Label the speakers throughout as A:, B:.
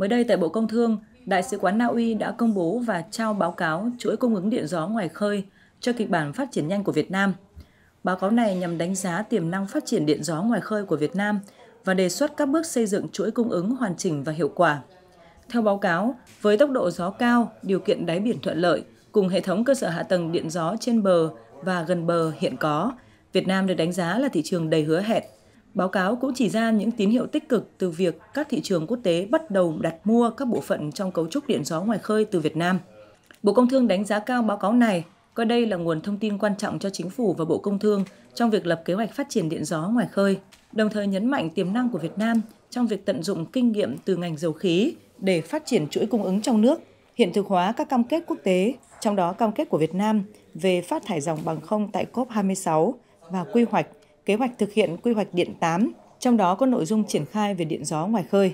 A: Mới đây tại Bộ Công Thương, Đại sứ quán Na Uy đã công bố và trao báo cáo chuỗi cung ứng điện gió ngoài khơi cho kịch bản phát triển nhanh của Việt Nam. Báo cáo này nhằm đánh giá tiềm năng phát triển điện gió ngoài khơi của Việt Nam và đề xuất các bước xây dựng chuỗi cung ứng hoàn chỉnh và hiệu quả. Theo báo cáo, với tốc độ gió cao, điều kiện đáy biển thuận lợi, cùng hệ thống cơ sở hạ tầng điện gió trên bờ và gần bờ hiện có, Việt Nam được đánh giá là thị trường đầy hứa hẹn Báo cáo cũng chỉ ra những tín hiệu tích cực từ việc các thị trường quốc tế bắt đầu đặt mua các bộ phận trong cấu trúc điện gió ngoài khơi từ Việt Nam. Bộ Công Thương đánh giá cao báo cáo này, coi đây là nguồn thông tin quan trọng cho chính phủ và Bộ Công Thương trong việc lập kế hoạch phát triển điện gió ngoài khơi, đồng thời nhấn mạnh tiềm năng của Việt Nam trong việc tận dụng kinh nghiệm từ ngành dầu khí để phát triển chuỗi cung ứng trong nước, hiện thực hóa các cam kết quốc tế, trong đó cam kết của Việt Nam về phát thải dòng bằng không tại COP26 và quy hoạch kế hoạch thực hiện quy hoạch điện 8, trong đó có nội dung triển khai về điện gió ngoài khơi.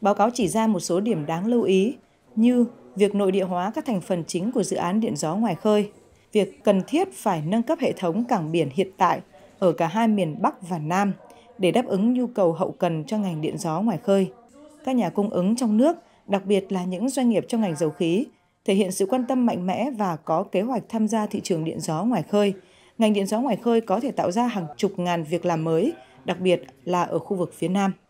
A: Báo cáo chỉ ra một số điểm đáng lưu ý như việc nội địa hóa các thành phần chính của dự án điện gió ngoài khơi, việc cần thiết phải nâng cấp hệ thống cảng biển hiện tại ở cả hai miền Bắc và Nam để đáp ứng nhu cầu hậu cần cho ngành điện gió ngoài khơi. Các nhà cung ứng trong nước, đặc biệt là những doanh nghiệp trong ngành dầu khí, thể hiện sự quan tâm mạnh mẽ và có kế hoạch tham gia thị trường điện gió ngoài khơi – ngành điện gió ngoài khơi có thể tạo ra hàng chục ngàn việc làm mới, đặc biệt là ở khu vực phía Nam.